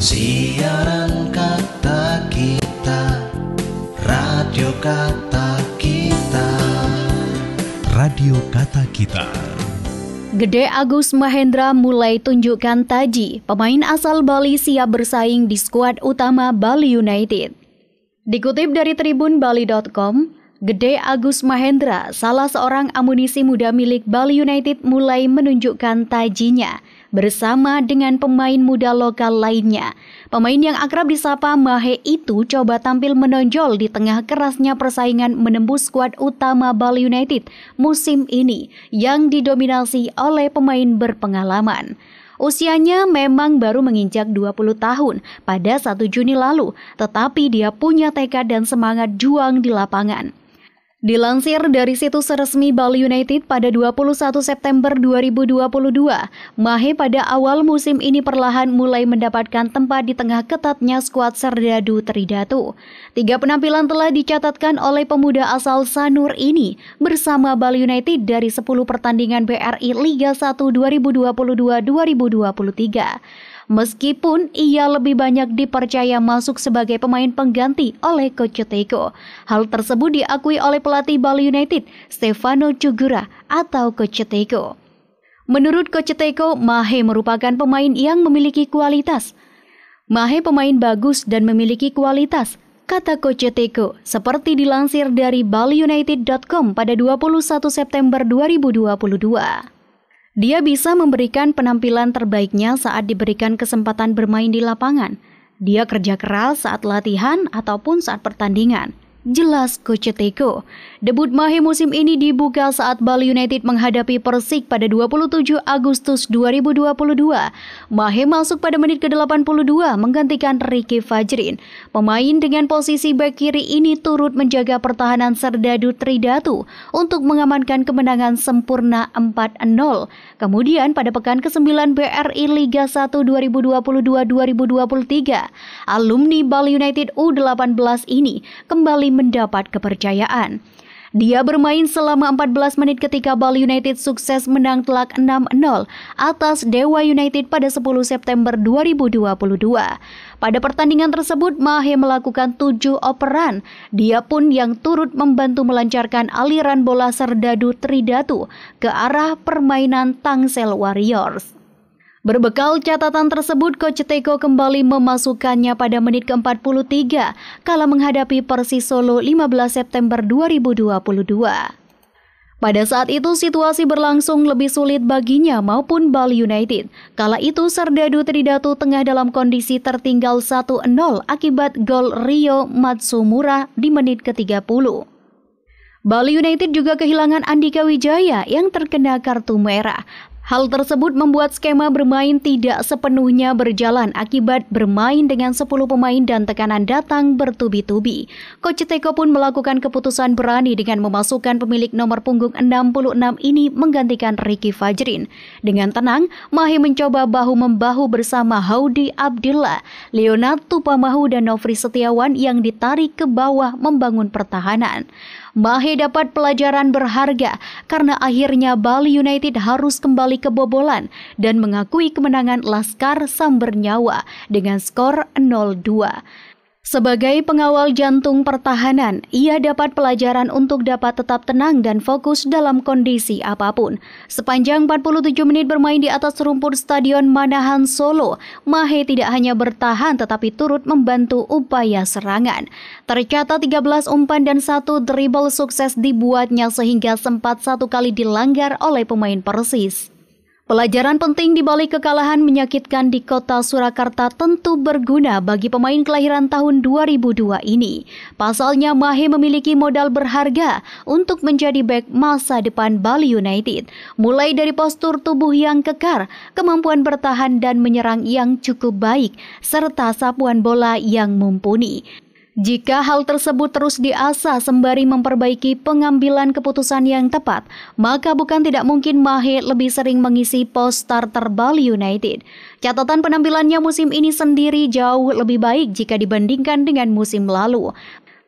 Siaran kata kita Radio kata kita Radio kata kita Gede Agus Mahendra mulai tunjukkan taji. Pemain asal Bali siap bersaing di skuad utama Bali United. Dikutip dari Tribun Bali.com, Gede Agus Mahendra, salah seorang amunisi muda milik Bali United mulai menunjukkan tajinya – bersama dengan pemain muda lokal lainnya. Pemain yang akrab disapa Mahe itu coba tampil menonjol di tengah kerasnya persaingan menembus skuad utama Bali United musim ini yang didominasi oleh pemain berpengalaman. Usianya memang baru menginjak 20 tahun pada 1 Juni lalu, tetapi dia punya tekad dan semangat juang di lapangan. Dilansir dari situs resmi Bali United pada 21 September 2022, Mahe pada awal musim ini perlahan mulai mendapatkan tempat di tengah ketatnya skuad Serdadu Tridatu. Tiga penampilan telah dicatatkan oleh pemuda asal Sanur ini bersama Bali United dari 10 pertandingan BRI Liga 1 2022-2023. Meskipun ia lebih banyak dipercaya masuk sebagai pemain pengganti oleh Pochettino. Hal tersebut diakui oleh pelatih Bali United, Stefano Cugura atau Pochettino. Menurut Pochettino, Mahe merupakan pemain yang memiliki kualitas. Mahe pemain bagus dan memiliki kualitas, kata Pochettino, seperti dilansir dari BaliUnited.com pada 21 September 2022. Dia bisa memberikan penampilan terbaiknya saat diberikan kesempatan bermain di lapangan. Dia kerja keras saat latihan ataupun saat pertandingan jelas Koceteco. Debut Mahi musim ini dibuka saat Bali United menghadapi Persik pada 27 Agustus 2022. Mahe masuk pada menit ke-82 menggantikan Ricky Fajrin. Pemain dengan posisi bek kiri ini turut menjaga pertahanan Serdadu Tridatu untuk mengamankan kemenangan sempurna 4-0. Kemudian pada pekan ke-9 BRI Liga 1 2022-2023, alumni Bali United U18 ini kembali mendapat kepercayaan. Dia bermain selama 14 menit ketika Bali United sukses menang telak 6-0 atas Dewa United pada 10 September 2022. Pada pertandingan tersebut, Mahe melakukan tujuh operan. Dia pun yang turut membantu melancarkan aliran bola serdadu Tridatu ke arah permainan Tangsel Warriors. Berbekal catatan tersebut, Coach Teko kembali memasukkannya pada menit ke-43 kala menghadapi Persis Solo 15 September 2022. Pada saat itu situasi berlangsung lebih sulit baginya maupun Bali United. Kala itu Serdadu Tridatu tengah dalam kondisi tertinggal 1-0 akibat gol Rio Matsumura di menit ke-30. Bali United juga kehilangan Andika Wijaya yang terkena kartu merah. Hal tersebut membuat skema bermain tidak sepenuhnya berjalan akibat bermain dengan 10 pemain dan tekanan datang bertubi-tubi. Coach Teko pun melakukan keputusan berani dengan memasukkan pemilik nomor punggung 66 ini menggantikan Ricky Fajrin. Dengan tenang, Mahi mencoba bahu-membahu bersama Haudi Abdillah, Leonard Tupamahu dan Novri Setiawan yang ditarik ke bawah membangun pertahanan. Mahi dapat pelajaran berharga karena akhirnya Bali United harus kembali kebobolan dan mengakui kemenangan Laskar Sambernyawa dengan skor 0-2. Sebagai pengawal jantung pertahanan, ia dapat pelajaran untuk dapat tetap tenang dan fokus dalam kondisi apapun. Sepanjang 47 menit bermain di atas rumput Stadion Manahan Solo, Mahe tidak hanya bertahan tetapi turut membantu upaya serangan. Tercatat 13 umpan dan satu dribble sukses dibuatnya sehingga sempat satu kali dilanggar oleh pemain Persis. Pelajaran penting di balik kekalahan menyakitkan di kota Surakarta tentu berguna bagi pemain kelahiran tahun 2002 ini. Pasalnya Mahe memiliki modal berharga untuk menjadi back masa depan Bali United. Mulai dari postur tubuh yang kekar, kemampuan bertahan dan menyerang yang cukup baik, serta sapuan bola yang mumpuni. Jika hal tersebut terus diasah sembari memperbaiki pengambilan keputusan yang tepat, maka bukan tidak mungkin Mahe lebih sering mengisi pos starter Bali United. Catatan penampilannya musim ini sendiri jauh lebih baik jika dibandingkan dengan musim lalu.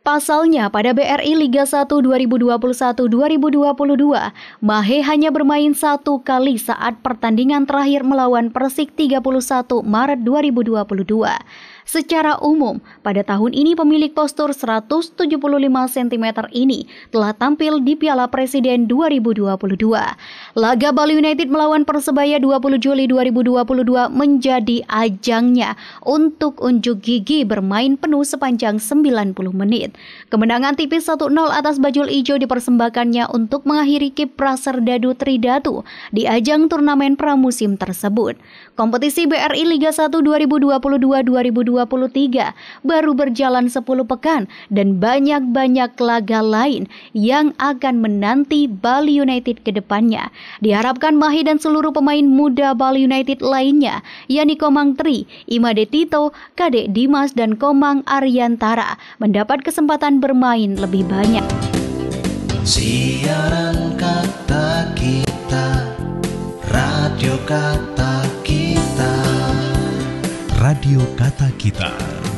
Pasalnya, pada BRI Liga 1 2021-2022, Mahe hanya bermain satu kali saat pertandingan terakhir melawan Persik 31 Maret 2022. Secara umum, pada tahun ini pemilik postur 175 cm ini telah tampil di Piala Presiden 2022. Laga Bali United melawan Persebaya 20 Juli 2022 menjadi ajangnya untuk unjuk gigi bermain penuh sepanjang 90 menit. Kemenangan tipis 1-0 atas Bajul Ijo dipersembahkannya untuk mengakhiri kiprah Serdadu Tridatu di ajang turnamen pramusim tersebut. Kompetisi BRI Liga 1 2022 2022 2023 baru berjalan 10 pekan dan banyak-banyak laga lain yang akan menanti Bali United ke depannya. Diharapkan Mahi dan seluruh pemain muda Bali United lainnya, yakni Komang Tri, Imade Tito, Kadek Dimas, dan Komang Aryantara mendapat kesempatan bermain lebih banyak. Siaran kata kita, radio kata Radio Kata Kita.